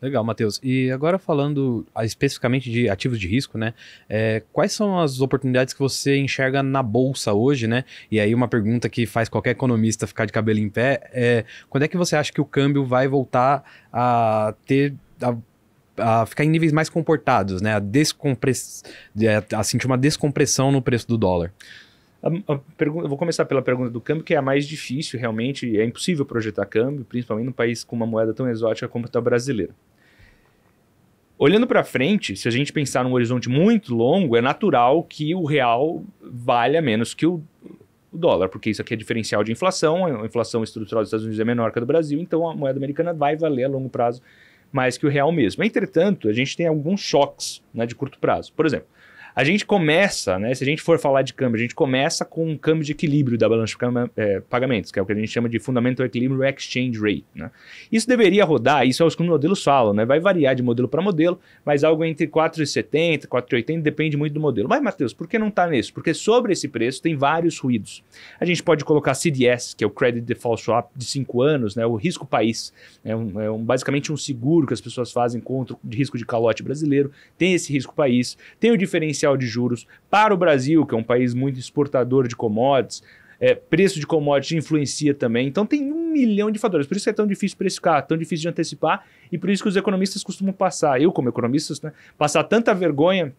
Legal, Matheus. E agora falando ah, especificamente de ativos de risco, né? É, quais são as oportunidades que você enxerga na bolsa hoje, né? E aí uma pergunta que faz qualquer economista ficar de cabelo em pé é quando é que você acha que o câmbio vai voltar a ter a a ficar em níveis mais comportados, né? A, descompress... a sentir uma descompressão no preço do dólar. A, a pergunta, eu vou começar pela pergunta do câmbio, que é a mais difícil realmente. É impossível projetar câmbio, principalmente num país com uma moeda tão exótica como a tá brasileira. Olhando para frente, se a gente pensar num horizonte muito longo, é natural que o real valha menos que o, o dólar, porque isso aqui é diferencial de inflação, a inflação estrutural dos Estados Unidos é menor que a do Brasil, então a moeda americana vai valer a longo prazo mais que o real mesmo. Entretanto, a gente tem alguns choques né, de curto prazo. Por exemplo, a gente começa, né? Se a gente for falar de câmbio, a gente começa com um câmbio de equilíbrio da balança de é, pagamentos, que é o que a gente chama de Fundamental Equilíbrio Exchange Rate. Né? Isso deveria rodar, isso é os que os modelos falam, né? Vai variar de modelo para modelo, mas algo entre 4,70, 4,80, depende muito do modelo. Mas, Matheus, por que não está nisso? Porque sobre esse preço tem vários ruídos. A gente pode colocar CDS, que é o Credit Default Swap de 5 anos, né? o risco país. É, um, é um, basicamente um seguro que as pessoas fazem contra o risco de calote brasileiro. Tem esse risco país, tem o diferencial diferencial de juros para o Brasil, que é um país muito exportador de commodities. É, preço de commodities influencia também. Então tem um milhão de fatores. Por isso é tão difícil precificar, tão difícil de antecipar, e por isso que os economistas costumam passar, eu como economista, né, passar tanta vergonha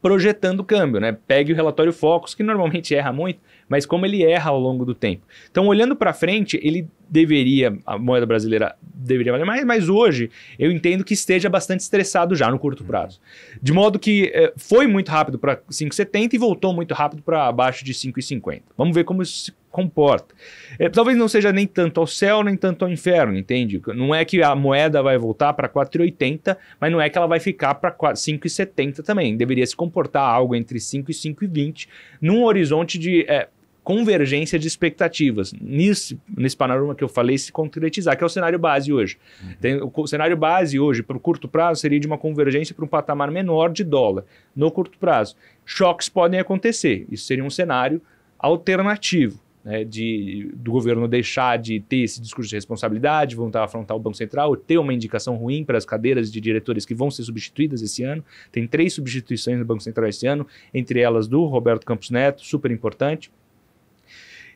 projetando o câmbio, né? Pegue o relatório Focus, que normalmente erra muito, mas como ele erra ao longo do tempo. Então, olhando para frente, ele deveria, a moeda brasileira deveria valer mais, mas hoje eu entendo que esteja bastante estressado já no curto prazo. De modo que é, foi muito rápido para 5,70 e voltou muito rápido para abaixo de 5,50. Vamos ver como isso se comporta. É, talvez não seja nem tanto ao céu, nem tanto ao inferno, entende? Não é que a moeda vai voltar para 4,80, mas não é que ela vai ficar para 5,70 também. Deveria se comportar algo entre 5 e 5,20, num horizonte de é, convergência de expectativas. Nisso, nesse panorama que eu falei, se concretizar, que é o cenário base hoje. Uhum. Tem, o cenário base hoje, para o curto prazo, seria de uma convergência para um patamar menor de dólar, no curto prazo. Choques podem acontecer. Isso seria um cenário alternativo. Né, de, do governo deixar de ter esse discurso de responsabilidade, voltar a afrontar o Banco Central, ter uma indicação ruim para as cadeiras de diretores que vão ser substituídas esse ano. Tem três substituições no Banco Central esse ano, entre elas do Roberto Campos Neto, super importante.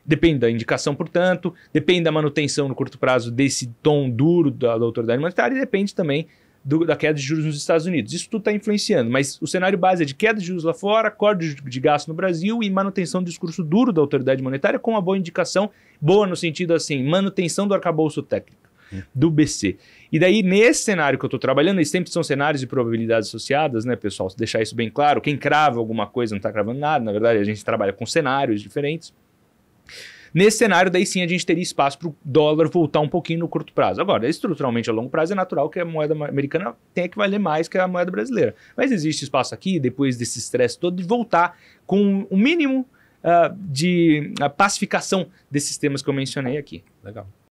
Depende da indicação, portanto, depende da manutenção no curto prazo desse tom duro da, da autoridade monetária e depende também do, da queda de juros nos Estados Unidos. Isso tudo está influenciando, mas o cenário base é de queda de juros lá fora, corte de gasto no Brasil e manutenção do discurso duro da autoridade monetária com uma boa indicação, boa no sentido assim, manutenção do arcabouço técnico hum. do BC. E daí, nesse cenário que eu estou trabalhando, e sempre são cenários de probabilidades associadas, né, pessoal? Deixar isso bem claro. Quem crava alguma coisa não está cravando nada, na verdade, a gente trabalha com cenários diferentes. Nesse cenário, daí sim a gente teria espaço para o dólar voltar um pouquinho no curto prazo. Agora, estruturalmente a longo prazo é natural que a moeda americana tenha que valer mais que a moeda brasileira. Mas existe espaço aqui, depois desse estresse todo, de voltar com o mínimo uh, de ah, pacificação desses temas que eu mencionei aqui. Legal.